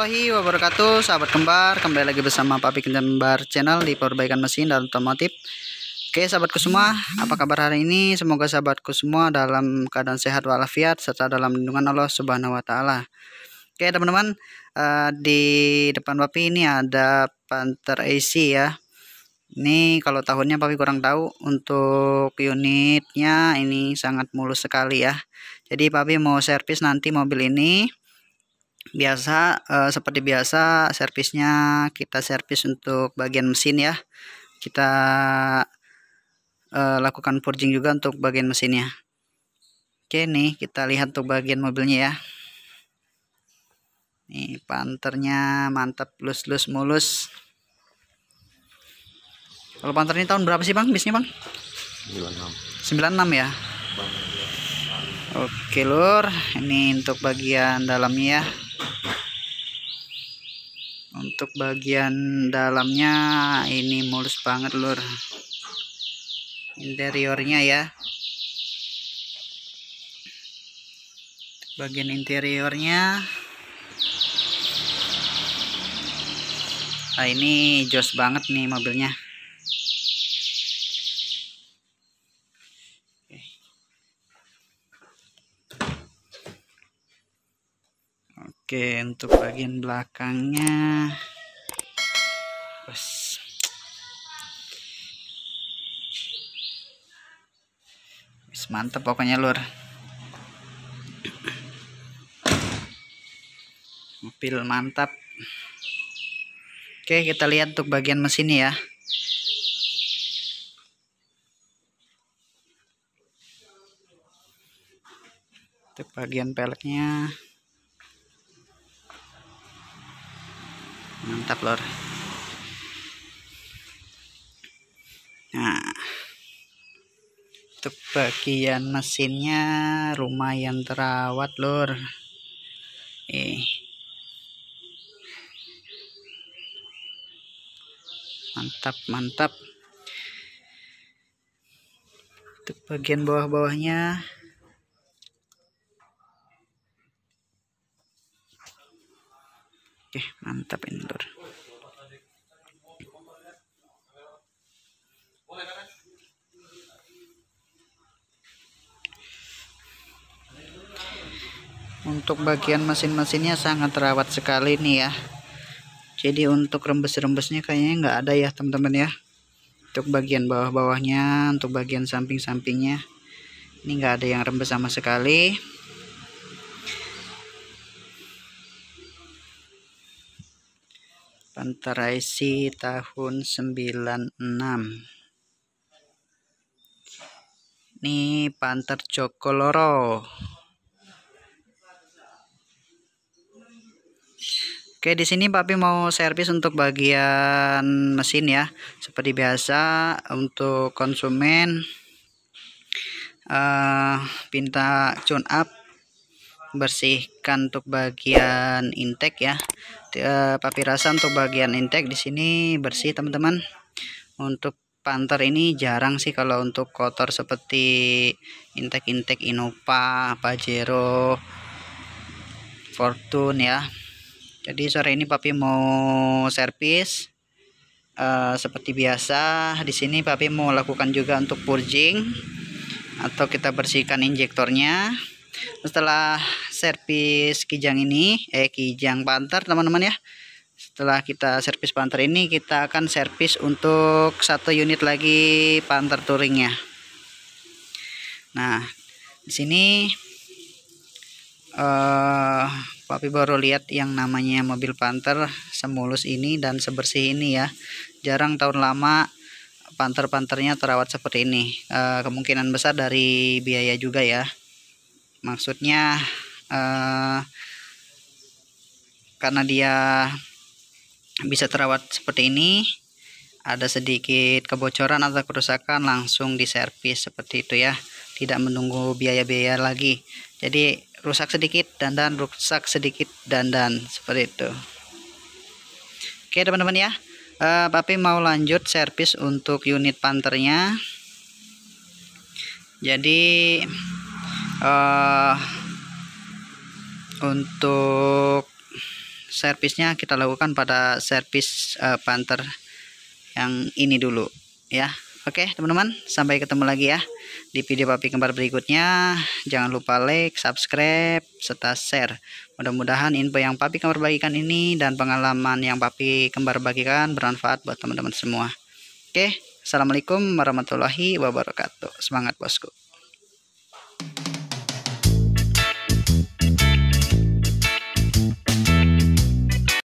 warahmatullahi wabarakatuh Sahabat kembar, kembali lagi bersama Papi Kembar Channel di perbaikan mesin dan otomotif Oke sahabatku semua, apa kabar hari ini? Semoga sahabatku semua dalam keadaan sehat walafiat Serta dalam lindungan Allah subhanahu wa ta'ala Oke teman-teman, eh, di depan Papi ini ada Panther AC ya Ini kalau tahunnya Papi kurang tahu Untuk unitnya ini sangat mulus sekali ya Jadi Papi mau servis nanti mobil ini biasa uh, seperti biasa servisnya kita servis untuk bagian mesin ya kita uh, lakukan purging juga untuk bagian mesinnya oke nih kita lihat untuk bagian mobilnya ya nih panternya mantap lus-lus mulus kalau panter ini tahun berapa sih bang bisnya bang 96 96 ya? ya Oke lur, ini untuk bagian dalamnya ya untuk bagian dalamnya ini mulus banget lur interiornya ya bagian interiornya nah ini jos banget nih mobilnya Oke, untuk bagian belakangnya pas mantap pokoknya lur mobil mantap oke kita lihat untuk bagian mesin ya untuk bagian peleknya mantap lor nah untuk bagian mesinnya lumayan terawat lor eh mantap mantap untuk bagian bawah-bawahnya Oke, mantap lur. Untuk bagian mesin-mesinnya sangat terawat sekali nih ya. Jadi untuk rembes-rembesnya kayaknya nggak ada ya teman-teman ya. Untuk bagian bawah-bawahnya, untuk bagian samping-sampingnya. Ini nggak ada yang rembes sama sekali. Pantaraisi tahun 96 ini Panter Joko Loro Oke di sini papi mau servis untuk bagian mesin ya seperti biasa untuk konsumen uh, eh, pinta tune up bersihkan untuk bagian intake ya eh, papi rasa untuk bagian intake di sini bersih teman-teman untuk Panther ini jarang sih kalau untuk kotor seperti intake-intake Innova, Pajero, Fortune ya. Jadi sore ini papi mau servis uh, seperti biasa. Di sini papi mau lakukan juga untuk purging atau kita bersihkan injektornya setelah servis kijang ini eh kijang panter teman-teman ya setelah kita servis panter ini kita akan servis untuk satu unit lagi panter touringnya nah di sini uh, papi baru lihat yang namanya mobil panter semulus ini dan sebersih ini ya jarang tahun lama panter-panternya terawat seperti ini uh, kemungkinan besar dari biaya juga ya maksudnya eh, karena dia bisa terawat seperti ini ada sedikit kebocoran atau kerusakan langsung diservis seperti itu ya tidak menunggu biaya-biaya lagi jadi rusak sedikit dan dan rusak sedikit dan dan seperti itu oke teman-teman ya uh, papi mau lanjut servis untuk unit panternya jadi uh, untuk servisnya kita lakukan pada servis uh, panther yang ini dulu ya oke teman-teman sampai ketemu lagi ya di video papi kembar berikutnya jangan lupa like subscribe serta share mudah-mudahan info yang papi kembar bagikan ini dan pengalaman yang papi kembar bagikan bermanfaat buat teman-teman semua oke assalamualaikum warahmatullahi wabarakatuh semangat bosku